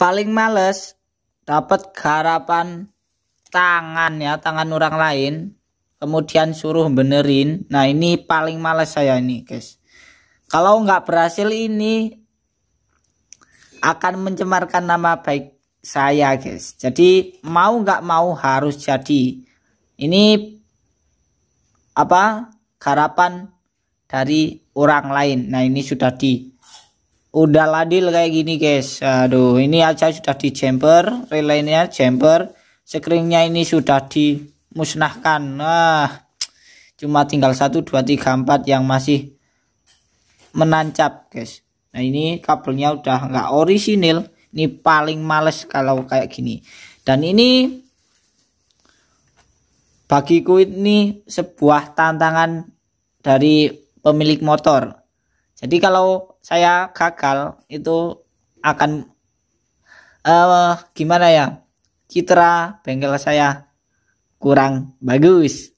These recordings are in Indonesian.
paling males dapat garapan tangan ya tangan orang lain kemudian suruh benerin nah ini paling males saya ini guys kalau nggak berhasil ini akan mencemarkan nama baik saya guys jadi mau nggak mau harus jadi ini apa garapan dari orang lain nah ini sudah di udah ladil kayak gini guys aduh ini aja sudah di jumper relaynya jumper screennya ini sudah dimusnahkan nah cuma tinggal 1 2 3 4 yang masih menancap guys nah ini kabelnya udah nggak orisinil ini paling males kalau kayak gini dan ini bagiku ini sebuah tantangan dari pemilik motor jadi kalau saya gagal itu akan uh, gimana ya? Citra bengkel saya kurang bagus.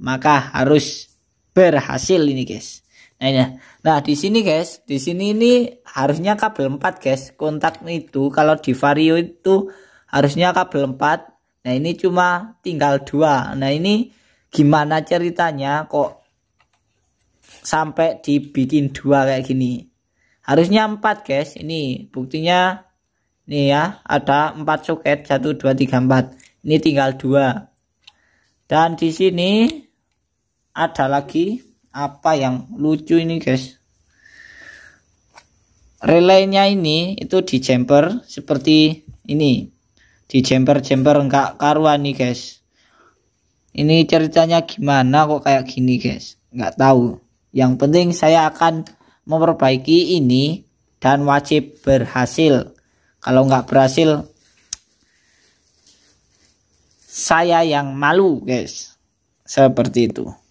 Maka harus berhasil ini, guys. Nah, ya. nah di sini guys, di sini ini harusnya kabel 4 guys. Kontak itu kalau di vario itu harusnya kabel 4. Nah, ini cuma tinggal dua. Nah, ini gimana ceritanya kok sampai dibikin dua kayak gini harusnya empat guys ini buktinya nih ya ada empat soket satu dua tiga empat ini tinggal dua dan di sini ada lagi apa yang lucu ini guys relaynya ini itu di jumper seperti ini di jumper jumper enggak karuan nih guys ini ceritanya gimana kok kayak gini guys nggak tahu yang penting saya akan memperbaiki ini dan wajib berhasil. Kalau nggak berhasil, saya yang malu, guys. Seperti itu.